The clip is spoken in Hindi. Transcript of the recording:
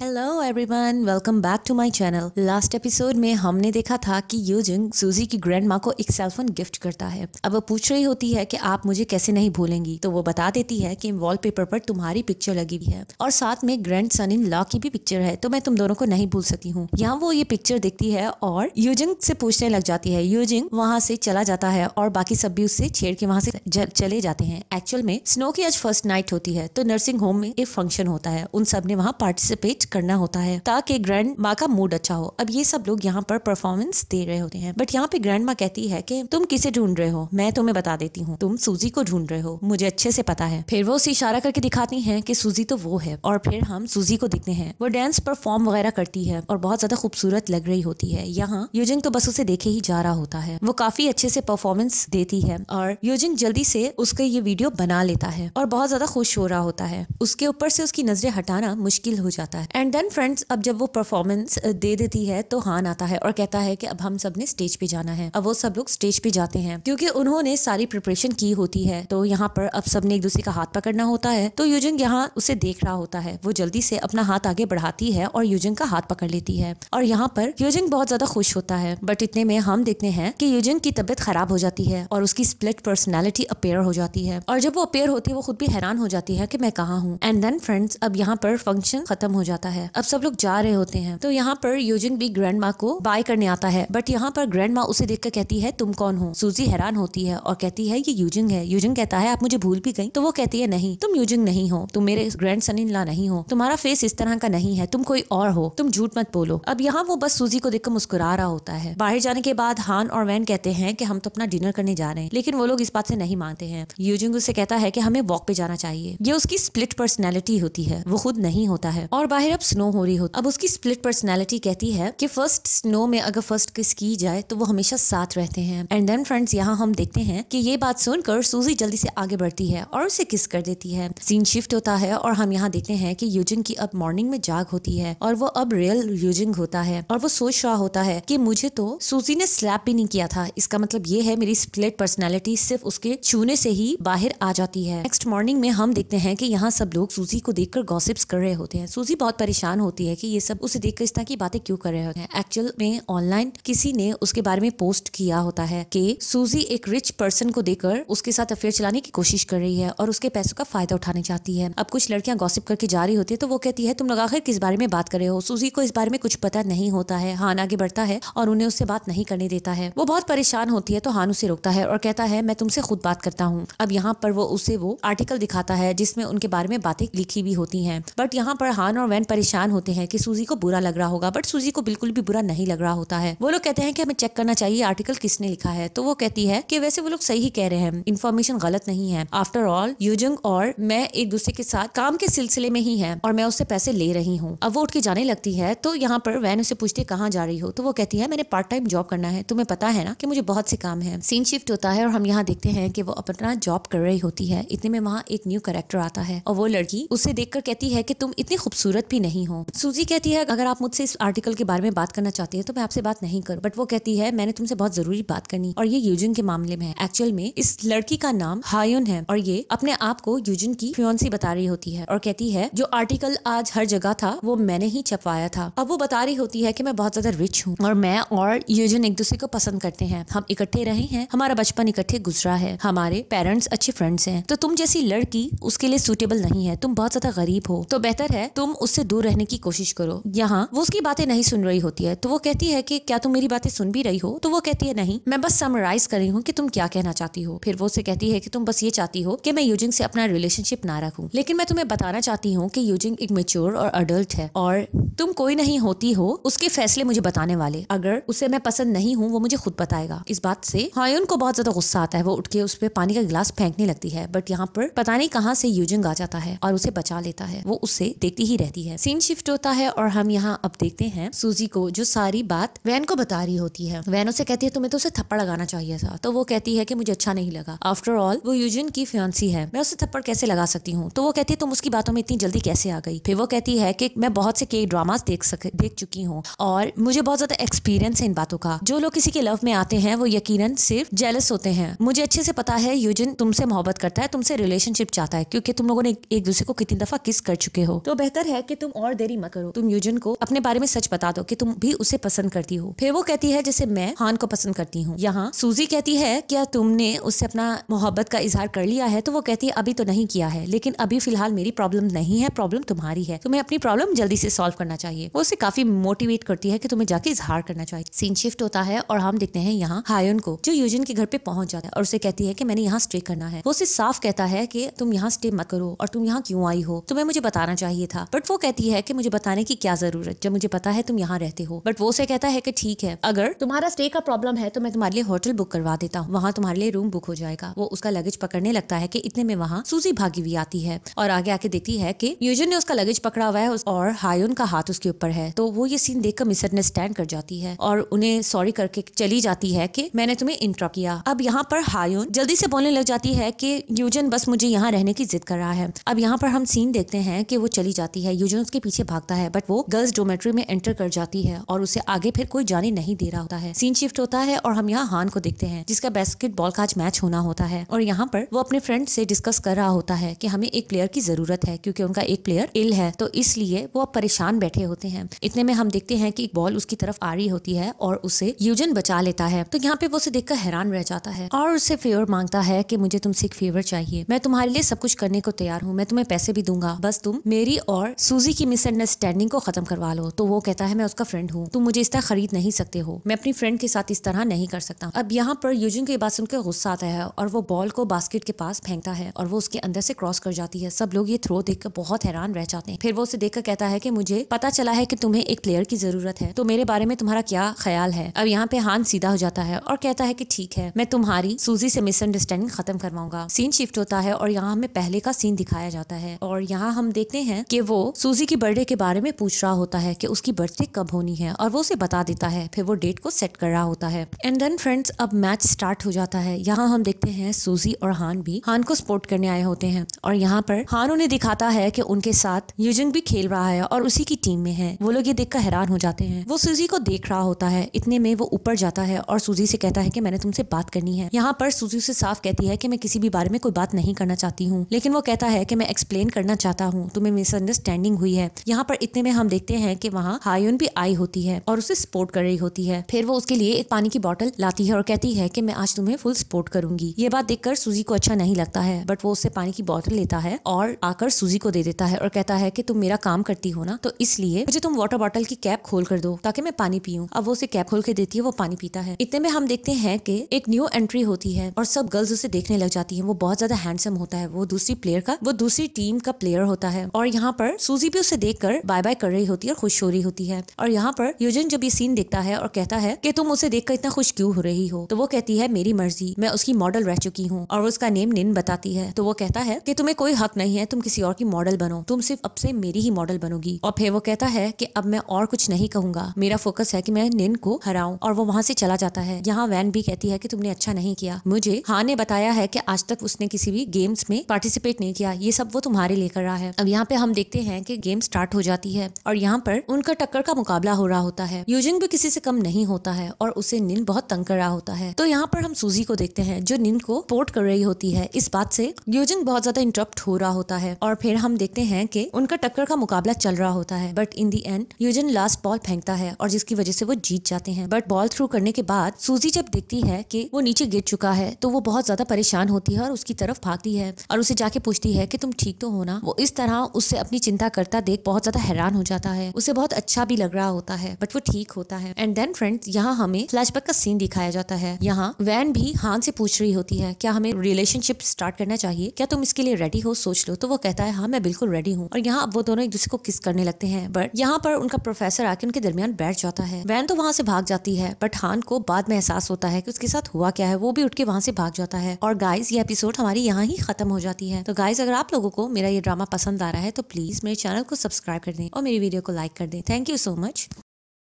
hello everyone welcome back to my channel last episode में हमने देखा था कि यूजिंग सूजी की ग्रैंड माँ को एक सेलफोन गिफ्ट करता है अब वो पूछ रही होती है कि आप मुझे कैसे नहीं भूलेंगी तो वो बता देती है कि वॉलपेपर पर तुम्हारी पिक्चर लगी हुई है और साथ में ग्रैंड सन इन लॉ की भी पिक्चर है तो मैं तुम दोनों को नहीं भूल सकती हूँ यहाँ वो ये पिक्चर देखती है और यूजिंग से पूछने लग जाती है यूजिंग वहाँ से चला जाता है और बाकी सब भी उससे छेड़ के वहाँ से चले जाते हैं एक्चुअल में स्नो की आज फर्स्ट नाइट होती है तो नर्सिंग होम में एक फंक्शन होता है उन सब ने वहाँ पार्टिसिपेट करना होता है ताकि ग्रैंड माँ का मूड अच्छा हो अब ये सब लोग यहाँ पर परफॉर्मेंस दे रहे होते हैं बट यहाँ पे ग्रैंड माँ कहती है की तुम किसे ढूंढ रहे हो मैं तुम्हें बता देती हूँ तुम सूजी को ढूंढ रहे हो मुझे अच्छे से पता है फिर वो उसे इशारा करके दिखाती है की सूजी तो वो है और फिर हम सूजी को देखते हैं वो डांस परफॉर्म वगैरह करती है और बहुत ज्यादा खूबसूरत लग रही होती है यहाँ यूजिंग तो बस उसे देखे ही जा रहा होता है वो काफी अच्छे से परफॉर्मेंस देती है और यूजिंग जल्दी से उसका ये वीडियो बना लेता है और बहुत ज्यादा खुश हो रहा होता है उसके ऊपर से उसकी नजरें हटाना मुश्किल हो जाता है एंड देन फ्रेंड्स अब जब वो परफॉर्मेंस दे देती है तो हान आता है और कहता है कि अब हम सब ने स्टेज पे जाना है अब वो सब लोग स्टेज पे जाते हैं क्योंकि उन्होंने सारी प्रिपरेशन की होती है तो यहाँ पर अब सब ने एक दूसरे का हाथ पकड़ना होता है तो यूजन यहाँ उसे देख रहा होता है वो जल्दी से अपना हाथ आगे बढ़ाती है और यूजन का हाथ पकड़ लेती है और यहाँ पर यूजन बहुत ज्यादा खुश होता है बट इतने में हम देखते हैं कि यूजन की तबीयत खराब हो जाती है और उसकी स्प्लिट पर्सनैलिटी अपेयर हो जाती है और जब वो अपेयर होती है वो खुद भी हैरान हो जाती है कि मैं कहाँ हूँ एंड देन फ्रेंड्स अब यहाँ पर फंक्शन खत्म हो जाता जाता है अब सब लोग जा रहे होते हैं तो यहाँ पर यूजिन भी ग्रैंड माँ को बाय करने आता है बट यहाँ पर ग्रैंड माँ उसे देखकर कहती है तुम कौन हो सूजी हैरान होती है और कहती है ये यूजिंग है यूजिंग कहता है आप मुझे भूल भी गई तो वो कहती है नहीं तुम यूजिंग नहीं हो तुम मेरे ग्रैंड सन इन ला नहीं हो तुम्हारा फेस इस तरह का नहीं है तुम कोई और हो तुम झूठ मत बोलो अब यहाँ वो बस सूजी को देखकर मुस्कुरा रहा होता है बाहर जाने के बाद हान और वैन कहते हैं कि हम तो अपना डिनर करने जा रहे हैं लेकिन वो लोग इस बात से नहीं मानते हैं यूजिंग उसे कहता है कि हमें वॉक पे जाना चाहिए ये उसकी स्प्लिट पर्सनैलिटी होती है वो खुद नहीं होता है और बाहर अब स्नो हो रही हो अब उसकी स्प्लिट पर्सनैलिटी कहती है कि फर्स्ट स्नो में अगर फर्स्ट किस की जाए तो वो हमेशा साथ रहते हैं एंड देन फ्रेंड्स यहाँ हम देखते हैं कि ये बात सुनकर सूजी जल्दी से आगे बढ़ती है और उसे किस कर देती है सीन शिफ्ट होता है और हम यहाँ देखते हैं कि यूजिंग की अब मॉर्निंग में जाग होती है और वो अब रियल यूजिंग होता है और वो सोच रहा होता है की मुझे तो सूजी ने स्लैप भी नहीं किया था इसका मतलब ये है मेरी स्प्लिट पर्सनैलिटी सिर्फ उसके छूने से ही बाहर आ जाती है नेक्स्ट मॉर्निंग में हम देखते हैं कि यहाँ सब लोग सूजी को देखकर गॉसिप्स कर रहे होते हैं सूजी बहुत परेशान होती है कि ये सब उसे देखकर इस तरह की बातें क्यों कर रहे होते हैं एक्चुअल में ऑनलाइन किसी ने उसके बारे में पोस्ट किया होता है कि सूजी एक रिच पर्सन को देकर उसके साथ अफेयर चलाने की कोशिश कर रही है और उसके पैसों का फायदा उठाने चाहती है अब कुछ लड़कियां गॉसिप करके जा रही होती है तो वो कहती है तुम लोग आखिर किस बारे में बात कर रहे हो सूजी को इस बारे में कुछ पता नहीं होता है हान आगे बढ़ता है और उन्हें उससे बात नहीं करने देता है वो बहुत परेशान होती है तो हान उसे रोकता है और कहता है मैं तुमसे खुद बात करता हूँ अब यहाँ पर वो उसे वो आर्टिकल दिखाता है जिसमें उनके बारे में बातें लिखी भी होती है बट यहाँ पर हान और वैन फ्रेंड परेशान होते हैं कि सूजी को बुरा लग रहा होगा बट सूजी को बिल्कुल भी बुरा नहीं लग रहा होता है वो लोग कहते हैं कि हमें चेक करना चाहिए आर्टिकल किसने लिखा है तो वो कहती है कि वैसे वो लोग सही कह रहे हैं इन्फॉर्मेशन गलत नहीं है आफ्टर ऑल यूजंग और मैं एक दूसरे के साथ काम के सिलसिले में ही है और मैं उससे पैसे ले रही हूँ अब वो उठ के जाने लगती है तो यहाँ पर वैन उसे पूछती है कहाँ जा रही हो तो वो कहती है मैंने पार्ट टाइम जॉब करना है तुम्हें पता है ना कि मुझे बहुत से काम है सीन शिफ्ट होता है और हम यहाँ देखते हैं कि वो अपना जॉब कर रही होती है इतने में वहाँ एक न्यू करेक्टर आता है और वो लड़की उसे देख कहती है कि तुम इतनी खूबसूरत भी हैप्पी नहीं हूँ सूजी कहती है अगर आप मुझसे इस आर्टिकल के बारे में बात करना चाहती है तो मैं आपसे बात नहीं करूँ बट वो कहती है मैंने तुमसे बहुत जरूरी बात करनी और ये यूजिन के मामले में है एक्चुअल में इस लड़की का नाम हायुन है और ये अपने आप को यूजिन की फ्योन्सी बता रही होती है और कहती है जो आर्टिकल आज हर जगह था वो मैंने ही छपवाया था अब वो बता रही होती है की मैं बहुत ज्यादा रिच हूँ और मैं और यूजिन एक दूसरे को पसंद करते हैं हम इकट्ठे रहे हैं हमारा बचपन इकट्ठे गुजरा है हमारे पेरेंट्स अच्छे फ्रेंड्स हैं तो तुम जैसी लड़की उसके लिए सूटेबल नहीं है तुम बहुत ज्यादा गरीब हो तो बेहतर है तुम उससे दूर रहने की कोशिश करो यहाँ वो उसकी बातें नहीं सुन रही होती है तो वो कहती है कि क्या तुम मेरी बातें सुन भी रही हो तो वो कहती है नहीं मैं बस समराइज कर रही हूँ कि तुम क्या कहना चाहती हो फिर वो उसे कहती है कि तुम बस ये चाहती हो कि मैं यूजिंग से अपना रिलेशनशिप ना रखू लेकिन मैं तुम्हें बताना चाहती हूँ कि यूजिंग एक मेच्योर और अडल्ट है और तुम कोई नहीं होती हो उसके फैसले मुझे बताने वाले अगर उसे मैं पसंद नहीं हूँ वो मुझे खुद बताएगा इस बात से हायुन को बहुत ज्यादा गुस्सा आता है वो उठ के उस पर पानी का गिलास फेंकने लगती है बट यहाँ पर पता नहीं कहाँ से यूजिंग आ जाता है और उसे बचा लेता है वो उसे देखती ही रहती है हैं सीन शिफ्ट होता है और हम यहाँ अब देखते हैं सूजी को जो सारी बात वैन को बता रही होती है वैन उसे कहती है तुम्हें तो उसे थप्पड़ लगाना चाहिए था तो वो कहती है की मुझे अच्छा नहीं लगा आफ्टर ऑल वो यूजिन की फ्यांसी है मैं उसे थप्पड़ कैसे लगा सकती हूँ तो वो कहती है तुम उसकी बातों में इतनी जल्दी कैसे आ गई फिर वो कहती है की मैं बहुत से कई ड्रामा देख सके देख चुकी हूँ और मुझे बहुत ज्यादा एक्सपीरियंस है इन बातों का जो लोग किसी के लव में आते हैं वो यकीन सिर्फ जेलस होते हैं मुझे अच्छे से पता है यूजिन तुमसे मोहब्बत करता है तुमसे रिलेशनशिप चाहता है क्योंकि तुम लोगों ने एक दूसरे को कितनी दफा किस कर चुके हो तो बेहतर है कि तुम तुम और देरी मत करो तुम यूजन को अपने बारे में सच बता दो कि तुम भी उसे पसंद करती हो फिर वो कहती है जैसे मैं हान को पसंद करती हूँ यहाँ सूजी कहती है क्या तुमने उससे अपना मोहब्बत का इजहार कर लिया है तो वो कहती है अभी तो नहीं किया है लेकिन अभी फिलहाल मेरी प्रॉब्लम नहीं है प्रॉब्लम तुम्हारी है तुम्हें अपनी प्रॉब्लम जल्दी से सॉल्व करना चाहिए वो उसे काफी मोटिवेट करती है कि तुम्हें जाके इजहार करना चाहिए सीन शिफ्ट होता है और हम देखते हैं यहाँ हायन को जो यूजन के घर पे पहुंच जाता है और उसे कहती है कि मैंने यहाँ स्टे करना है वो उसे साफ कहता है कि तुम यहाँ स्टे मत करो और तुम यहाँ क्यों आई हो तुम्हें मुझे बताना चाहिए था बट वो कहती कहती है कि मुझे बताने की क्या जरूरत जब मुझे पता है तुम यहाँ रहते हो बट वो उसे कहता है कि ठीक है अगर तुम्हारा स्टे का प्रॉब्लम है तो मैं तुम्हारे लिए होटल बुक करवा देता हूँ वहाँ तुम्हारे लिए रूम बुक हो जाएगा वो उसका लगेज पकड़ने लगता है की इतने में वहाँ सूजी भागी हुई आती है और आगे आके देखती है की यूजन ने उसका लगेज पकड़ा हुआ है और हायुन का हाथ उसके ऊपर है तो वो ये सीन देखकर मिसअंडरस्टैंड कर जाती है और उन्हें सॉरी करके चली जाती है कि मैंने तुम्हें इंट्रा किया अब यहाँ पर हायुन जल्दी से बोलने लग जाती है कि यूजन बस मुझे यहाँ रहने की जिद कर रहा है अब यहाँ पर हम सीन देखते हैं कि वो चली जाती है यूजन उसके पीछे भागता है बट वो गर्ल्स डोमेट्री में एंटर कर जाती है और उसे आगे फिर कोई जाने नहीं दे रहा होता है सीन शिफ्ट होता है और हम यहाँ हान को देखते हैं जिसका बास्केटबॉल का आज मैच होना होता है और यहाँ पर वो अपने फ्रेंड से डिस्कस कर रहा होता है की हमें एक प्लेयर की जरूरत है क्योंकि उनका एक प्लेयर इल है तो इसलिए वो अब परेशान बैठे होते हैं इतने में हम देखते हैं कि एक बॉल उसकी तरफ आ रही होती है और उसे यूजन बचा लेता है तो यहाँ पे वो उसे देखकर हैरान रह जाता है और उसे फेवर मांगता है कि मुझे तुमसे एक फेवर चाहिए मैं तुम्हारे लिए सब कुछ करने को तैयार हूँ मैं तुम्हें पैसे भी दूंगा बस तुम मेरी और सूजी की मिसअंडरस्टैंडिंग को खत्म करवा लो तो वो कहता है मैं उसका फ्रेंड हूँ तुम मुझे इस तरह खरीद नहीं सकते हो मैं अपनी फ्रेंड के साथ इस तरह नहीं कर सकता अब यहाँ पर यूजिन की बात सुनकर गुस्सा आता है और वो बॉल को बास्केट के पास फेंकता है और वो उसके अंदर से क्रॉस कर जाती है सब लोग ये थ्रो कर बहुत हैरान रह जाते हैं फिर वो उसे देखकर कहता है कि मुझे पता चला है कि तुम्हें एक प्लेयर की जरूरत है तो मेरे बारे में तुम्हारा क्या ख्याल है अब यहाँ पे हान सीधा हो जाता है और कहता है कि ठीक है मैं तुम्हारी सूजी से मिसअंडरस्टैंडिंग खत्म करवाऊंगा सीन शिफ्ट होता है और यहाँ हमें पहले का सीन दिखाया जाता है और यहाँ हम देखते हैं कि वो सूजी रोज़ी की बर्थडे के बारे में पूछ रहा होता है कि उसकी बर्थडे कब होनी है और वो उसे बता देता है फिर वो डेट को सेट कर रहा होता है एंड देन फ्रेंड्स अब मैच स्टार्ट हो जाता है यहाँ हम देखते हैं सूजी और हान भी हान को सपोर्ट करने आए होते हैं और यहाँ पर हान उन्हें दिखाता है कि उनके साथ यूजिंग भी खेल रहा है और उसी की टीम में है वो लोग ये देखकर हैरान हो जाते हैं वो सूजी को देख रहा होता है इतने में वो ऊपर जाता है और सूजी से कहता है कि मैंने तुमसे बात करनी है यहाँ पर सूजी से साफ कहती है कि मैं किसी भी बारे में कोई बात नहीं करना चाहती हूँ लेकिन वो कहता है कि मैं एक्सप्लेन करना चाहता हूँ तुम्हें मिसअंडरस्टैंडिंग हुई हुई है यहाँ पर इतने में हम देखते हैं कि वहाँ हायुन भी आई होती है और उसे सपोर्ट कर रही होती है फिर वो उसके लिए एक पानी की बॉटल लाती है और कहती है कि मैं आज तुम्हें फुल सपोर्ट करूंगी ये बात देखकर सूजी को अच्छा नहीं लगता है बट वो उससे पानी की बॉटल लेता है और आकर सूजी को दे देता है और कहता है की तुम मेरा काम करती हो ना तो इसलिए मुझे तुम वाटर बॉटल की कैप खोल कर दो ताकि मैं पानी पीऊँ अब वो उसे कैप खोल के देती है वो पानी पीता है इतने में हम देखते हैं कि एक न्यू एंट्री होती है और सब गर्ल्स उसे देखने लग जाती है वो बहुत ज्यादा हैंडसम होता है वो दूसरी प्लेयर का वो दूसरी टीम का प्लेयर होता है और यहाँ पर सूजी भी उसे कर बाय बाय कर रही होती है और खुश हो रही होती है और यहाँ पर युजन जब ये सीन देखता है और कहता है कि तुम उसे देखकर इतना खुश क्यों हो रही हो तो वो कहती है मेरी मर्जी मैं उसकी मॉडल रह चुकी हूँ और उसका नेम निन बताती है तो वो कहता है कि तुम्हें कोई हक नहीं है तुम किसी और की मॉडल बनो तुम सिर्फ अब से मेरी ही मॉडल बनोगी और फिर वो कहता है कि अब मैं और कुछ नहीं कहूंगा मेरा फोकस है कि मैं निन को हराऊं और वो वहां से चला जाता है यहाँ वैन भी कहती है कि तुमने अच्छा नहीं किया मुझे हाँ ने बताया है कि आज तक उसने किसी भी गेम्स में पार्टिसिपेट नहीं किया ये सब वो तुम्हारे लेकर रहा है अब यहाँ पे हम देखते हैं कि गेम स्टार्ट हो जाती है और यहाँ पर उनका टक्कर का मुकाबला हो रहा होता है यूजिंग भी किसी से कम नहीं होता है और उसे निन बहुत तंग कर रहा होता है तो यहाँ पर हम सूजी को देखते हैं जो निन को पोर्ट कर रही होती है इस बात से यूजिंग बहुत ज्यादा इंटरप्ट हो रहा होता है और फिर हम देखते हैं कि उनका टक्कर का मुकाबला चल रहा होता है बट इन दी एंड यूजन लास्ट बॉल फेंकता है और जिसकी वजह से वो जीत जाते हैं बट बॉल थ्रू करने के बाद सूजी जब देखती है कि वो नीचे गिर चुका है तो वो बहुत ज्यादा परेशान होती है और उसकी तरफ भागती है और उसे जाके पूछती है कि तुम ठीक तो हो ना वो इस तरह उससे अपनी चिंता करता करता देख बहुत ज्यादा हैरान हो जाता है उसे बहुत अच्छा भी लग रहा होता है बट वो ठीक होता है एंड देन फ्रेंड यहाँ हमें फ्लैशबैक का सीन दिखाया जाता है यहाँ वैन भी हान से पूछ रही होती है क्या हमें रिलेशनशिप स्टार्ट करना चाहिए क्या तुम इसके लिए रेडी हो सोच लो तो वो कहता है हाँ मैं बिल्कुल रेडी हूँ और यहाँ अब वो दोनों एक दूसरे को किस करने लगते हैं बट यहाँ पर उनका प्रोफेसर आके उनके दरमियान बैठ जाता है वैन तो वहां से भाग जाती है बट हान को बाद में एहसास होता है कि उसके साथ हुआ क्या है वो भी उठ के वहां से भाग जाता है और गाइज ये एपिसोड हमारी यहाँ ही खत्म हो जाती है तो गाइज अगर आप लोगों को मेरा ये ड्रामा पसंद आ रहा है तो प्लीज मेरे चैनल को सब्सक्राइब कर दें और मेरी वीडियो को लाइक कर दें थैंक यू सो मच